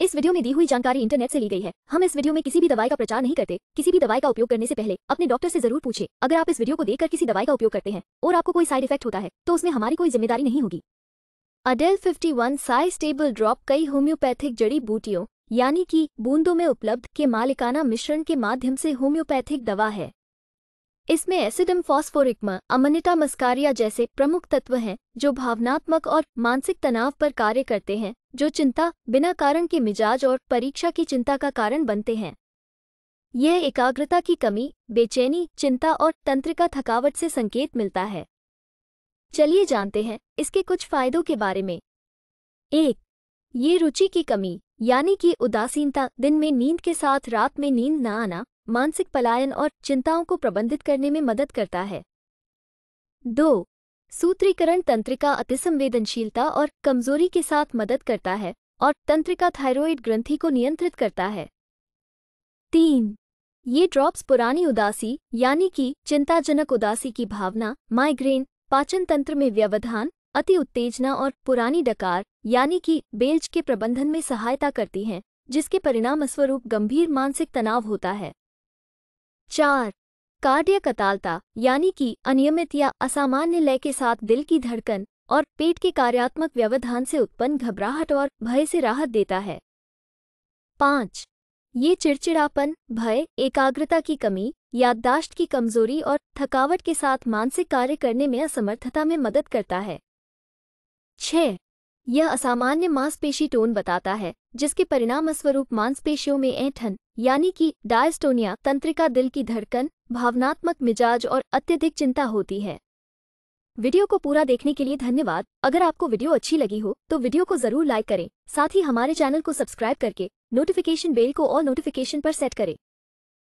इस वीडियो में दी हुई जानकारी इंटरनेट से ली गई है हम इस वीडियो में किसी भी दवाई का प्रचार नहीं करते किसी भी दवाई का उपयोग करने से पहले अपने डॉक्टर से जरूर पूछे अगर आप इस वीडियो को देखकर किसी दवाई का उपयोग करते हैं और आपको कोई साइड इफेक्ट होता है तो उसमें हमारी कोई जिम्मेदारी नहीं होगी Adel fifty one size table drop कई होम्योपैथिक जड़ी बूटियों यानी कि बूंदों में उपलब्ध के मालिकाना मिश्रण के माध्यम से होम्योपैथिक दवा है इसमें एसिडम फॉस्फोरिकमा अमनिटा मस्कारिया जैसे प्रमुख तत्व हैं जो भावनात्मक और मानसिक तनाव पर कार्य करते हैं जो चिंता बिना कारण के मिजाज और परीक्षा की चिंता का कारण बनते हैं यह एकाग्रता की कमी बेचैनी चिंता और तंत्रिका थकावट से संकेत मिलता है चलिए जानते हैं इसके कुछ फायदों के बारे में एक ये रुचि की कमी यानी कि उदासीनता दिन में नींद के साथ रात में नींद न आना मानसिक पलायन और चिंताओं को प्रबंधित करने में मदद करता है दो सूत्रीकरण तंत्रिका अतिसंवेदनशीलता और कमजोरी के साथ मदद करता है और तंत्रिका थायराइड ग्रंथि को नियंत्रित करता है तीन ये ड्रॉप्स पुरानी उदासी यानी कि चिंताजनक उदासी की भावना माइग्रेन पाचन तंत्र में व्यवधान अति उत्तेजना और पुरानी डकार यानी कि बेल्ज के प्रबंधन में सहायता करती हैं जिसके परिणामस्वरूप गंभीर मानसिक तनाव होता है चार कार्डियक कतालता यानी कि अनियमित या असामान्य लय के साथ दिल की धड़कन और पेट के कार्यात्मक व्यवधान से उत्पन्न घबराहट और भय से राहत देता है पाँच ये चिड़चिड़ापन भय एकाग्रता की कमी याददाश्त की कमजोरी और थकावट के साथ मानसिक कार्य करने में असमर्थता में मदद करता है छ यह असामान्य मांसपेशी टोन बताता है जिसके परिणामस्वरूप मांसपेशियों में ऐठन यानी कि डायस्टोनिया तंत्रिका दिल की धड़कन भावनात्मक मिजाज और अत्यधिक चिंता होती है वीडियो को पूरा देखने के लिए धन्यवाद अगर आपको वीडियो अच्छी लगी हो तो वीडियो को जरूर लाइक करें साथ ही हमारे चैनल को सब्सक्राइब करके नोटिफिकेशन बेल को और नोटिफिकेशन पर सेट करें